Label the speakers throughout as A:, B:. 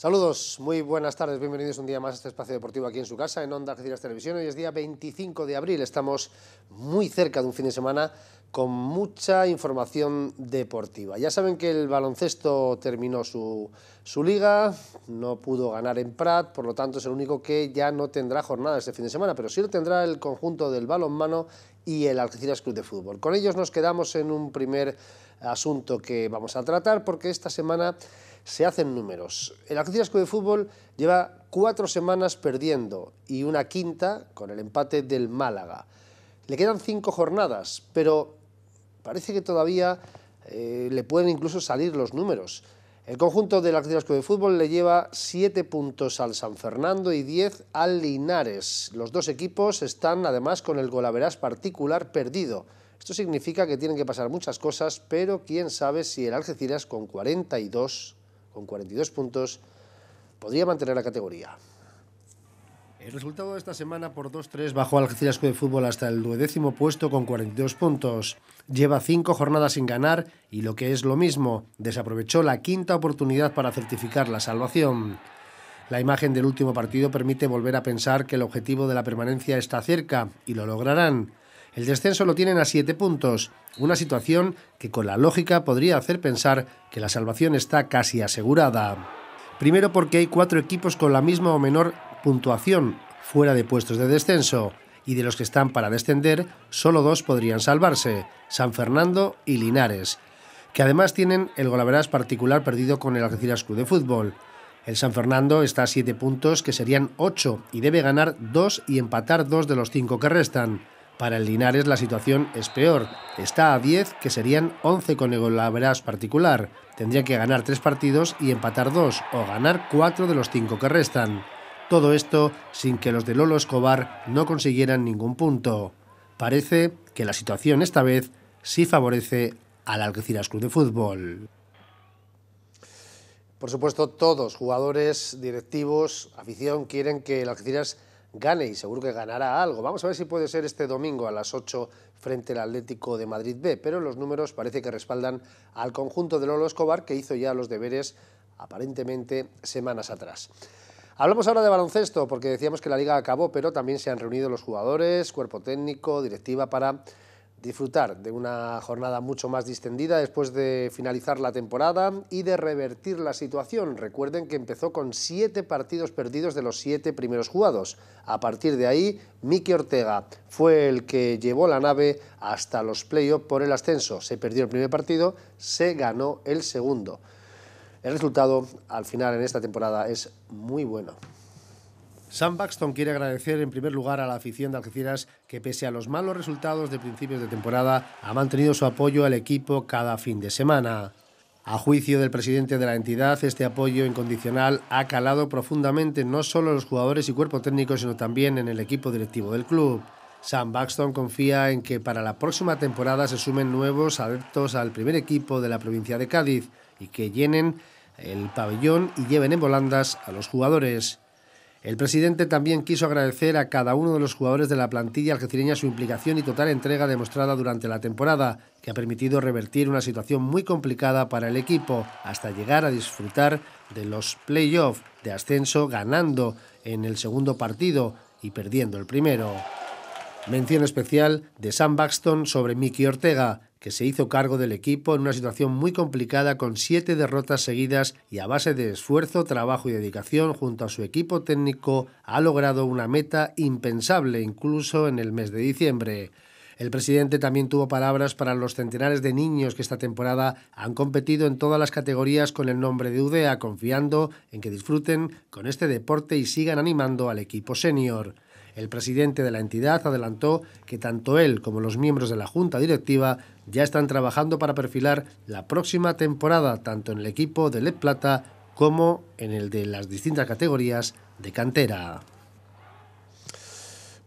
A: Saludos, muy buenas tardes, bienvenidos un día más a este espacio deportivo aquí en su casa, en Onda Algeciras Televisión. Hoy es día 25 de abril, estamos muy cerca de un fin de semana con mucha información deportiva. Ya saben que el baloncesto terminó su, liga, no pudo ganar en Prat, por lo tanto es el único que ya no tendrá jornada este fin de semana, pero sí lo tendrá el conjunto del balonmano y el Algeciras Club de Fútbol. Con ellos nos quedamos en un primer asunto que vamos a tratar porque esta semana se hacen números. El Algeciras Club de Fútbol lleva cuatro semanas perdiendo y una quinta con el empate del Málaga. Le quedan cinco jornadas, pero parece que todavía eh, le pueden incluso salir los números. El conjunto del Algeciras Club de Fútbol le lleva siete puntos al San Fernando y diez al Linares. Los dos equipos están además con el golaverás particular perdido. Esto significa que tienen que pasar muchas cosas, pero quién sabe si el Algeciras con 42 con 42 puntos, podría mantener la categoría. El resultado de esta semana por 2-3 bajó al Algeciras de Fútbol hasta el duodécimo puesto con 42 puntos. Lleva cinco jornadas sin ganar y lo que es lo mismo, desaprovechó la quinta oportunidad para certificar la salvación. La imagen del último partido permite volver a pensar que el objetivo de la permanencia está cerca y lo lograrán. El descenso lo tienen a 7 puntos, una situación que con la lógica podría hacer pensar que la salvación está casi asegurada. Primero porque hay cuatro equipos con la misma o menor puntuación fuera de puestos de descenso, y de los que están para descender, solo dos podrían salvarse, San Fernando y Linares, que además tienen el golaveras particular perdido con el Algeciras Club de Fútbol. El San Fernando está a 7 puntos, que serían 8, y debe ganar 2 y empatar 2 de los 5 que restan. Para el Linares la situación es peor. Está a 10, que serían 11 con el golabras particular. Tendría que ganar 3 partidos y empatar 2, o ganar 4 de los 5 que restan. Todo esto sin que los de Lolo Escobar no consiguieran ningún punto. Parece que la situación esta vez sí favorece al Algeciras Club de Fútbol. Por supuesto, todos, jugadores, directivos, afición, quieren que el Algeciras gane y seguro que ganará algo. Vamos a ver si puede ser este domingo a las 8 frente al Atlético de Madrid B, pero los números parece que respaldan al conjunto de Lolo Escobar que hizo ya los deberes aparentemente semanas atrás. Hablamos ahora de baloncesto porque decíamos que la liga acabó, pero también se han reunido los jugadores, cuerpo técnico, directiva para disfrutar de una jornada mucho más distendida después de finalizar la temporada y de revertir la situación. Recuerden que empezó con siete partidos perdidos de los siete primeros jugados. A partir de ahí, Miki Ortega fue el que llevó la nave hasta los playoffs por el ascenso. Se perdió el primer partido, se ganó el segundo. El resultado al final en esta temporada es muy bueno. Sam Baxton quiere agradecer en primer lugar a la afición de Algeciras que pese a los malos resultados de principios de temporada ha mantenido su apoyo al equipo cada fin de semana. A juicio del presidente de la entidad, este apoyo incondicional ha calado profundamente no solo en los jugadores y cuerpo técnico, sino también en el equipo directivo del club. Sam Baxton confía en que para la próxima temporada se sumen nuevos adeptos al primer equipo de la provincia de Cádiz y que llenen el pabellón y lleven en volandas a los jugadores. El presidente también quiso agradecer a cada uno de los jugadores de la plantilla algecireña su implicación y total entrega demostrada durante la temporada, que ha permitido revertir una situación muy complicada para el equipo, hasta llegar a disfrutar de los playoffs de ascenso ganando en el segundo partido y perdiendo el primero. Mención especial de Sam Buxton sobre Miki Ortega, que se hizo cargo del equipo en una situación muy complicada con siete derrotas seguidas y a base de esfuerzo, trabajo y dedicación junto a su equipo técnico ha logrado una meta impensable incluso en el mes de diciembre. El presidente también tuvo palabras para los centenares de niños que esta temporada han competido en todas las categorías con el nombre de UDEA, confiando en que disfruten con este deporte y sigan animando al equipo senior. El presidente de la entidad adelantó que tanto él como los miembros de la junta directiva ya están trabajando para perfilar la próxima temporada tanto en el equipo de LED Plata como en el de las distintas categorías de cantera.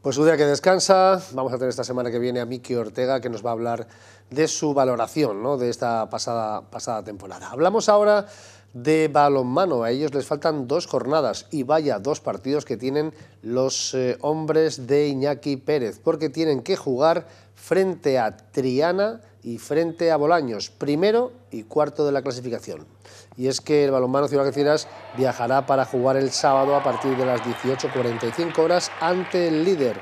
A: Pues un día que descansa, vamos a tener esta semana que viene a Miki Ortega que nos va a hablar de su valoración ¿no? de esta pasada, pasada temporada. Hablamos ahora de balonmano. A ellos les faltan dos jornadas y vaya dos partidos que tienen los eh, hombres de Iñaki Pérez, porque tienen que jugar frente a Triana y frente a Bolaños, primero y cuarto de la clasificación. Y es que el balonmano Ciudad Algeciras viajará para jugar el sábado a partir de las 18.45 horas ante el líder.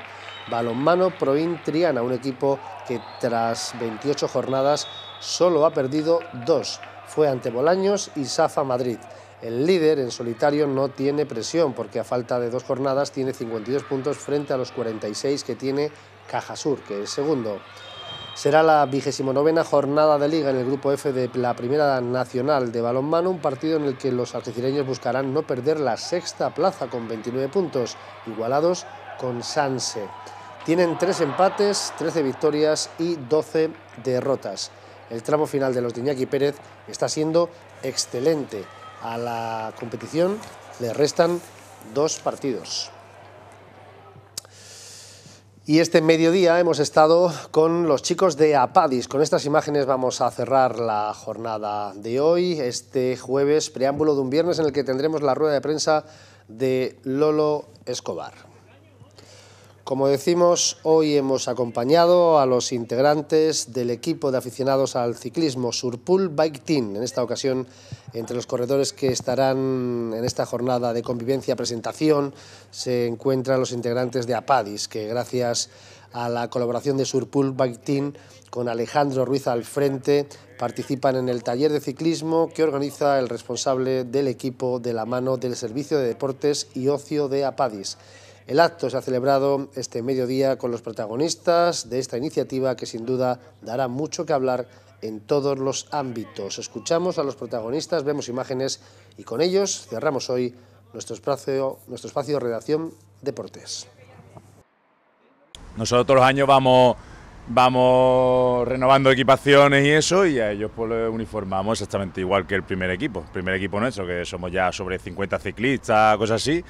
A: Balonmano Provin Triana, un equipo que tras 28 jornadas solo ha perdido dos fue ante Bolaños y Safa Madrid. El líder en solitario no tiene presión porque a falta de dos jornadas tiene 52 puntos frente a los 46 que tiene Cajasur, que es segundo. Será la vigésimo novena jornada de liga en el grupo F de la Primera Nacional de Balonmano, un partido en el que los algecireños buscarán no perder la sexta plaza con 29 puntos, igualados con Sanse. Tienen tres empates, 13 victorias y 12 derrotas. El tramo final de los de Iñaki Pérez está siendo excelente. A la competición le restan dos partidos. Y este mediodía hemos estado con los chicos de Apadis. Con estas imágenes vamos a cerrar la jornada de hoy, este jueves, preámbulo de un viernes en el que tendremos la rueda de prensa de Lolo Escobar. Como decimos, hoy hemos acompañado a los integrantes del equipo de aficionados al ciclismo Surpool Bike Team. En esta ocasión, entre los corredores que estarán en esta jornada de convivencia presentación, se encuentran los integrantes de Apadis, que gracias a la colaboración de Surpool Bike Team con Alejandro Ruiz al frente, participan en el taller de ciclismo que organiza el responsable del equipo de la mano del Servicio de Deportes y Ocio de Apadis. El acto se ha celebrado este mediodía con los protagonistas de esta iniciativa que sin duda dará mucho que hablar en todos los ámbitos. Escuchamos a los protagonistas, vemos imágenes y con ellos cerramos hoy nuestro espacio, nuestro espacio de redacción Deportes. Nosotros todos los años vamos, vamos renovando equipaciones y eso y a ellos pues uniformamos exactamente igual que el primer equipo. El primer equipo nuestro, que somos ya sobre 50 ciclistas, cosas así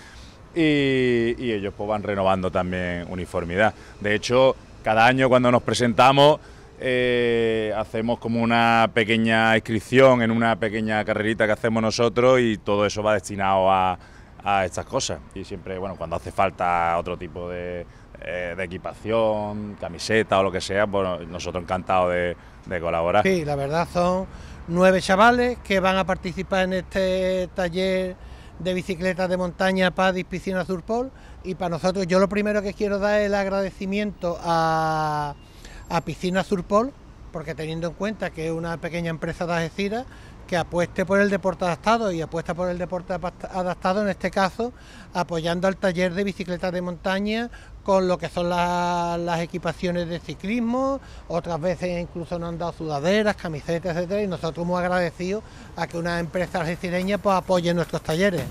A: y, ellos pues, van renovando también uniformidad. De hecho, cada año cuando nos presentamos eh, hacemos como una pequeña inscripción en una pequeña carrerita que hacemos nosotros y todo eso va destinado a, a estas cosas. Y siempre, bueno, cuando hace falta otro tipo de, eh, de equipación, camiseta o lo que sea, bueno, nosotros encantados de, de colaborar. Sí, la verdad son nueve chavales que van a participar en este taller de bicicletas de montaña, PADIS, Piscina Surpol. Y para nosotros, yo lo primero que quiero dar es el agradecimiento a, a Piscina Surpol, porque teniendo en cuenta que es una pequeña empresa de Algeciras, que apueste por el deporte adaptado y apuesta por el deporte adaptado en este caso apoyando al taller de bicicletas de montaña con lo que son las equipaciones de ciclismo, otras veces incluso nos han dado sudaderas, camisetas, etcétera, y nosotros hemos agradecido... a que una empresa argentineña pues, apoye nuestros talleres.